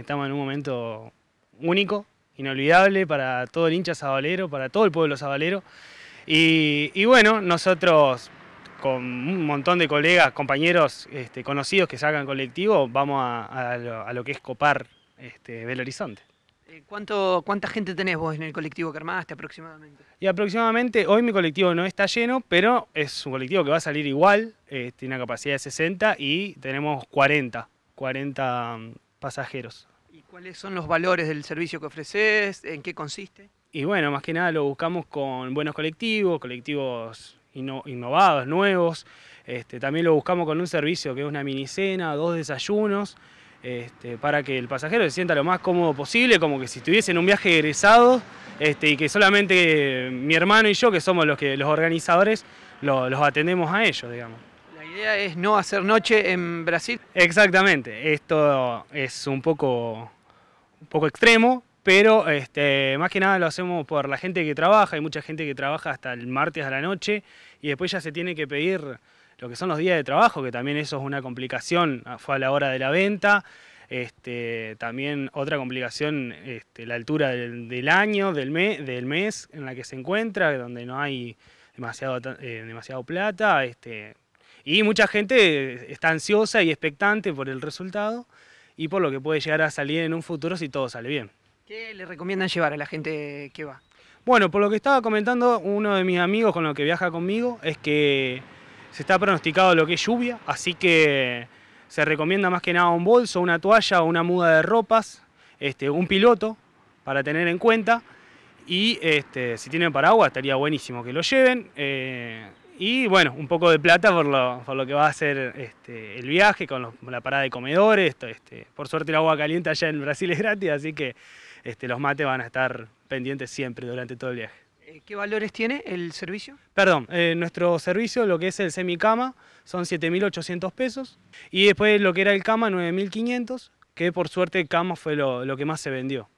estamos en un momento único, inolvidable para todo el hincha sabalero, para todo el pueblo sabalero. Y, bueno, nosotros con un montón de colegas, compañeros este, conocidos que sacan colectivo, vamos a, lo, que es copar este, Belo Horizonte. Eh, ¿Cuánto, ¿Cuánta gente tenés vos en el colectivo que armaste aproximadamente? Y aproximadamente, hoy mi colectivo no está lleno, pero es un colectivo que va a salir igual, eh, tiene una capacidad de 60 y tenemos 40, 40 ¿Y cuáles son los valores del servicio que ofreces? ¿En qué consiste? Y bueno, más que nada lo buscamos con buenos colectivos, colectivos innovados, nuevos. Este, también lo buscamos con un servicio que es una minicena, dos desayunos, este, para que el pasajero se sienta lo más cómodo posible, como que si estuviese en un viaje egresado este, y que solamente mi hermano y yo, que somos los, que, los organizadores, los atendemos a ellos, digamos idea es no hacer noche en Brasil. Exactamente, esto es un poco, un poco extremo, pero este, más que nada lo hacemos por la gente que trabaja, hay mucha gente que trabaja hasta el martes a la noche y después ya se tiene que pedir lo que son los días de trabajo, que también eso es una complicación, fue a la hora de la venta. Este, también otra complicación, este, la altura del, año, del, mes, del mes en la que se encuentra, donde no hay demasiado, eh, demasiado plata, este, y mucha gente está ansiosa y expectante por el resultado y por lo que puede llegar a salir en un futuro si todo sale bien. ¿Qué le recomiendan llevar a la gente que va? Bueno, por lo que estaba comentando uno de mis amigos con lo que viaja conmigo es que se está pronosticado lo que es lluvia, así que se recomienda más que nada un bolso, una toalla o una muda de ropas, este, un piloto para tener en cuenta y este, si tienen paraguas estaría buenísimo que lo lleven. Eh, y bueno, un poco de plata por lo, por lo que va a ser este, el viaje con, la parada de comedores. Este, por suerte el agua caliente allá en Brasil es gratis, así que este, los mates van a estar pendientes siempre durante todo el viaje. Eh, ¿Qué valores tiene el servicio? Perdón, eh, nuestro servicio, lo que es el semicama, son 7.800 pesos. Y después lo que era el cama, 9.500, que por suerte el cama fue lo que más se vendió.